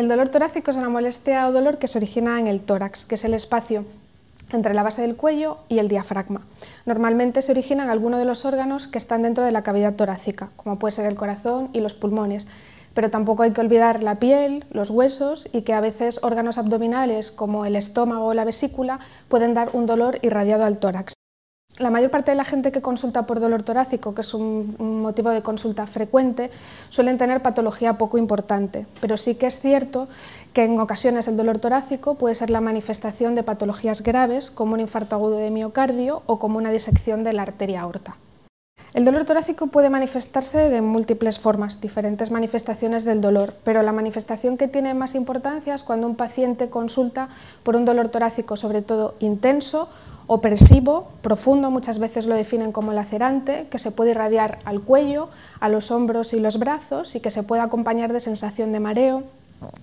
El dolor torácico es una molestia o dolor que se origina en el tórax, que es el espacio entre la base del cuello y el diafragma. Normalmente se origina en alguno de los órganos que están dentro de la cavidad torácica, como puede ser el corazón y los pulmones, pero tampoco hay que olvidar la piel, los huesos y que a veces órganos abdominales como el estómago o la vesícula pueden dar un dolor irradiado al tórax la mayor parte de la gente que consulta por dolor torácico, que es un, motivo de consulta frecuente, suelen tener patología poco importante, pero sí que es cierto que en ocasiones el dolor torácico puede ser la manifestación de patologías graves como un infarto agudo de miocardio o como una disección de la arteria aorta. El dolor torácico puede manifestarse de múltiples formas, diferentes manifestaciones del dolor, pero la manifestación que tiene más importancia es cuando un paciente consulta por un dolor torácico, sobre todo intenso, opresivo, profundo, muchas veces lo definen como lacerante, que se puede irradiar al cuello, a los hombros y los brazos y que se puede acompañar de sensación de mareo,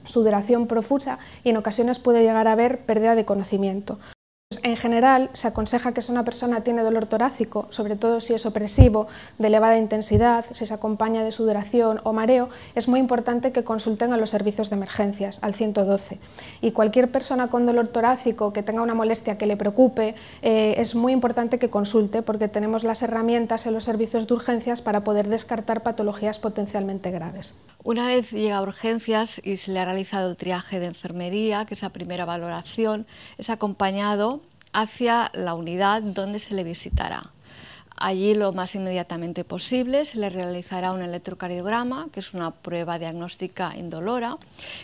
sudoración profusa y en ocasiones puede llegar a haber pérdida de conocimiento. En general, se aconseja que si una persona tiene dolor torácico, sobre todo si es opresivo, de elevada intensidad, si se acompaña de sudoración o mareo, es muy importante que consulten a los servicios de emergencias, al 112. Y cualquier persona con dolor torácico que tenga una molestia que le preocupe, eh, es muy importante que consulte porque tenemos las herramientas en los servicios de urgencias para poder descartar patologías potencialmente graves. Una vez llega a urgencias y se le ha realizado el triaje de enfermería, que es la primera valoración es acompañado hacia la unidad donde se le visitará. Allí lo más inmediatamente posible se le realizará un electrocardiograma, que es una prueba diagnóstica indolora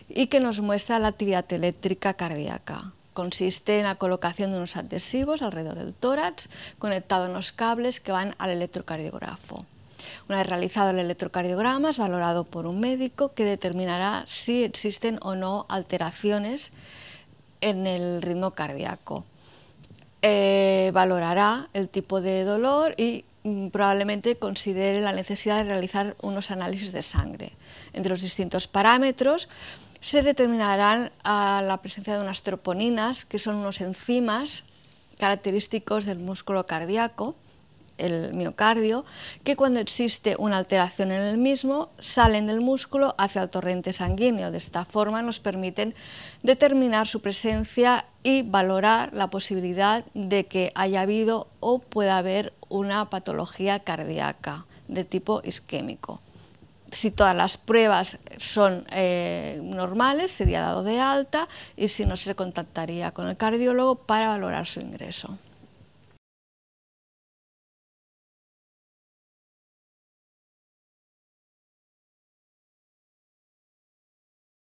y que nos muestra la actividad eléctrica cardíaca. Consiste en la colocación de unos adhesivos alrededor del tórax conectados a los cables que van al electrocardiógrafo. Una vez realizado el electrocardiograma es valorado por un médico que determinará si existen o no alteraciones en el ritmo cardíaco. Eh, valorará el tipo de dolor y mm, probablemente considere la necesidad de realizar unos análisis de sangre. Entre los distintos parámetros se determinarán ah, la presencia de unas troponinas, que son unos enzimas característicos del músculo cardíaco, el miocardio, que cuando existe una alteración en el mismo salen del músculo hacia el torrente sanguíneo. De esta forma nos permiten determinar su presencia y valorar la posibilidad de que haya habido o pueda haber una patología cardíaca de tipo isquémico. Si todas las pruebas son eh, normales, sería dado de alta y si no, se contactaría con el cardiólogo para valorar su ingreso.